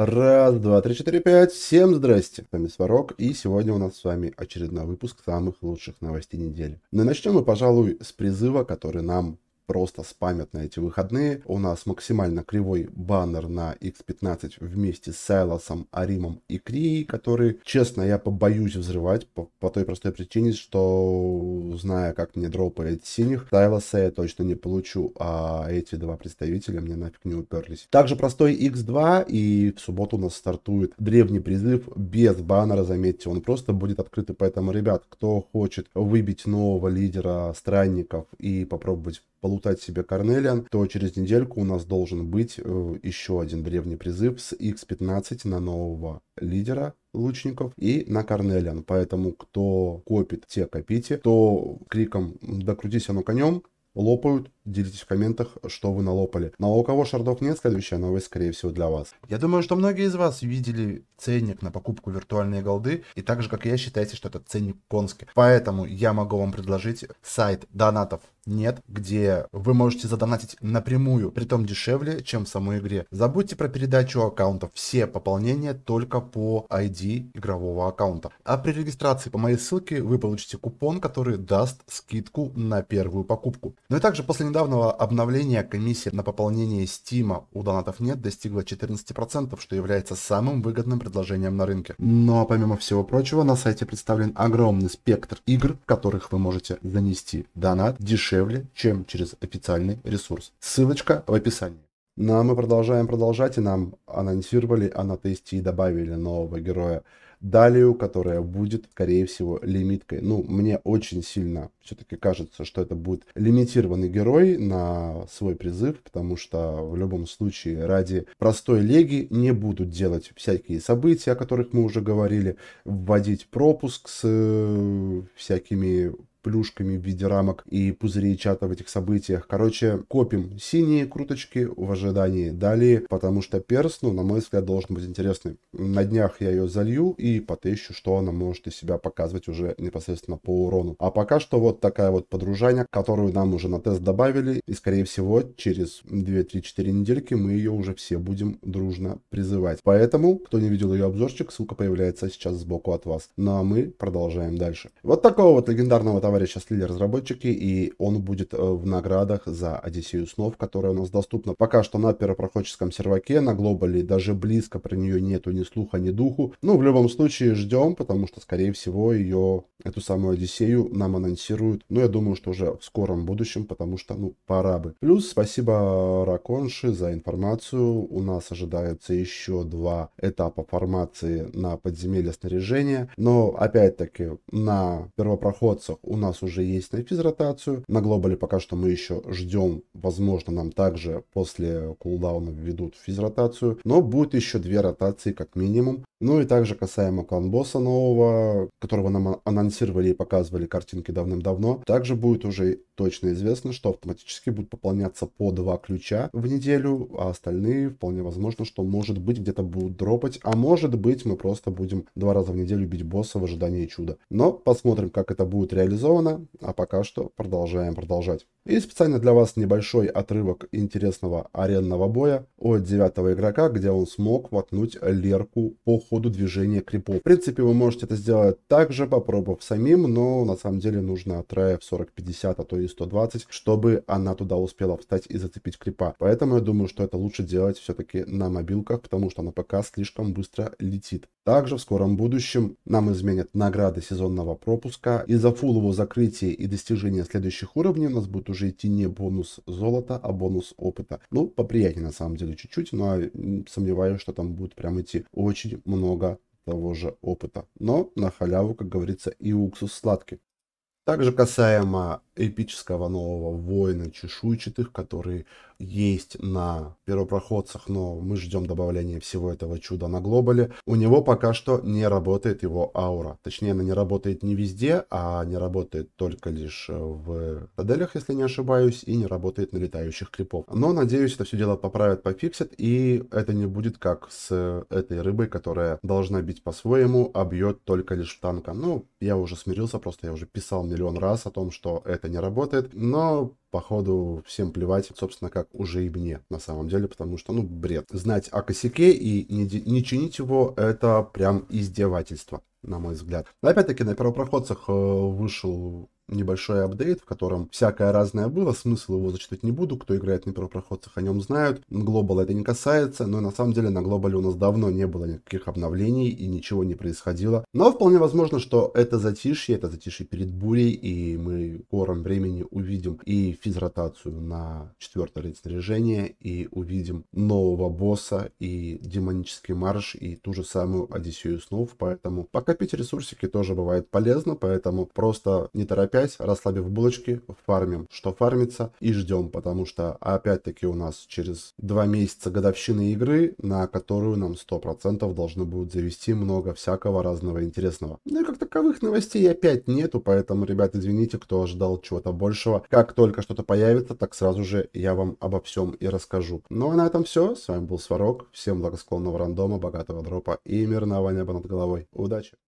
Раз, два, три, четыре, пять. Всем здрасте. С вами Сварог, и сегодня у нас с вами очередной выпуск самых лучших новостей недели. Но начнем мы, пожалуй, с призыва, который нам просто спамят на эти выходные. У нас максимально кривой баннер на X15 вместе с Сайлосом, Аримом и Крией, который, честно, я побоюсь взрывать по, по той простой причине, что, зная, как мне дропает синих, Сайлоса я точно не получу, а эти два представителя мне нафиг не уперлись. Также простой X2, и в субботу у нас стартует древний призыв без баннера, заметьте, он просто будет открытый, поэтому, ребят, кто хочет выбить нового лидера странников и попробовать полутать себе Корнелиан, то через недельку у нас должен быть э, еще один древний призыв с X15 на нового лидера лучников и на Корнелиан. Поэтому кто копит, те копите. то криком «докрутись оно конем» лопают Делитесь в комментах, что вы налопали. Но ну, а у кого шардов нет, следующая новость, скорее всего, для вас. Я думаю, что многие из вас видели ценник на покупку виртуальной голды, и так же, как и я, считаете, что этот ценник конский. Поэтому я могу вам предложить сайт донатов нет, где вы можете задонатить напрямую, при том дешевле, чем в самой игре. Забудьте про передачу аккаунтов. Все пополнения только по ID игрового аккаунта. А при регистрации по моей ссылке вы получите купон, который даст скидку на первую покупку. Ну и также после недавнего обновления комиссия на пополнение Steam у донатов нет достигла 14%, что является самым выгодным предложением на рынке. Но ну, а помимо всего прочего, на сайте представлен огромный спектр игр, в которых вы можете занести донат дешевле, чем через официальный ресурс. Ссылочка в описании. Но ну, а мы продолжаем продолжать, и нам анонсировали а на тесте добавили нового героя Далию, которая будет, скорее всего, лимиткой. Ну, мне очень сильно все-таки кажется, что это будет лимитированный герой на свой призыв, потому что в любом случае ради простой леги не будут делать всякие события, о которых мы уже говорили, вводить пропуск с э, всякими плюшками в виде рамок и пузырей чата в этих событиях. Короче, копим синие круточки в ожидании далее, потому что перс, ну, на мой взгляд, должен быть интересный. На днях я ее залью и потыщу, что она может из себя показывать уже непосредственно по урону. А пока что вот такая вот подружаня, которую нам уже на тест добавили, и, скорее всего, через 2-3-4 недельки мы ее уже все будем дружно призывать. Поэтому, кто не видел ее обзорчик, ссылка появляется сейчас сбоку от вас. Ну а мы продолжаем дальше. Вот такого вот легендарного товарищ ослили разработчики, и он будет э, в наградах за Одиссею снов, которая у нас доступна пока что на первопроходческом серваке, на глобале даже близко про нее нету ни слуха, ни духу. Ну, в любом случае ждем, потому что, скорее всего, ее, эту самую Одиссею нам анонсируют. Но ну, я думаю, что уже в скором будущем, потому что, ну, пора бы. Плюс спасибо Раконши за информацию. У нас ожидается еще два этапа формации на подземелье снаряжения. Но, опять-таки, на первопроходцах у у нас уже есть на физротацию. На глобале пока что мы еще ждем Возможно, нам также после кулдауна введут физротацию. Но будет еще две ротации как минимум. Ну и также касаемо кланбосса нового, которого нам а, анонсировали и показывали картинки давным-давно, также будет уже точно известно, что автоматически будут пополняться по два ключа в неделю, а остальные вполне возможно, что может быть где-то будут дропать, а может быть мы просто будем два раза в неделю бить босса в ожидании чуда. Но посмотрим, как это будет реализовано, а пока что продолжаем продолжать. И специально для вас небольшой небольшой отрывок интересного аренного боя от девятого игрока, где он смог воткнуть лерку по ходу движения крипов. В принципе, вы можете это сделать также, попробовав самим, но на самом деле нужно в 40-50, а то и 120, чтобы она туда успела встать и зацепить крипа. Поэтому я думаю, что это лучше делать все-таки на мобилках, потому что на ПК слишком быстро летит. Также в скором будущем нам изменят награды сезонного пропуска. И за фулового закрытия и достижения следующих уровней у нас будет уже идти не бонус золота, а бонус опыта. Ну, поприятнее на самом деле чуть-чуть, но сомневаюсь, что там будет прям идти очень много того же опыта. Но на халяву, как говорится, и уксус сладкий. Также касаемо эпического нового воина чешуйчатых, который есть на первопроходцах, но мы ждем добавления всего этого чуда на глобале. У него пока что не работает его аура. Точнее, она не работает не везде, а не работает только лишь в моделях, если не ошибаюсь, и не работает на летающих крипов. Но, надеюсь, это все дело поправят, пофиксят, и это не будет как с этой рыбой, которая должна бить по-своему, а бьет только лишь танка. Ну, я уже смирился, просто я уже писал миллион раз о том, что это не работает. Но походу всем плевать, собственно, как уже и мне на самом деле, потому что, ну, бред. Знать о косяке и не, не чинить его, это прям издевательство на мой взгляд. Но опять-таки на первопроходцах э, вышел небольшой апдейт, в котором всякое разное было, смысл его зачитывать не буду, кто играет на первопроходцах о нем знают, глобал это не касается, но на самом деле на глобале у нас давно не было никаких обновлений и ничего не происходило, но вполне возможно, что это затишье, это затишье перед бурей, и мы в скором времени увидим и физротацию на четвертое снаряжение, и увидим нового босса, и демонический марш, и ту же самую Одиссею снов, поэтому покопить ресурсики тоже бывает полезно, поэтому просто не торопясь, опять, расслабив булочки, фармим, что фармится, и ждем, потому что опять-таки у нас через два месяца годовщины игры, на которую нам 100% должны будут завести много всякого разного интересного. Ну и как таковых новостей опять нету, поэтому, ребят, извините, кто ожидал чего-то большего. Как только что-то появится, так сразу же я вам обо всем и расскажу. Ну а на этом все. С вами был Сварог. Всем благосклонного рандома, богатого дропа и мирного неба над головой. Удачи!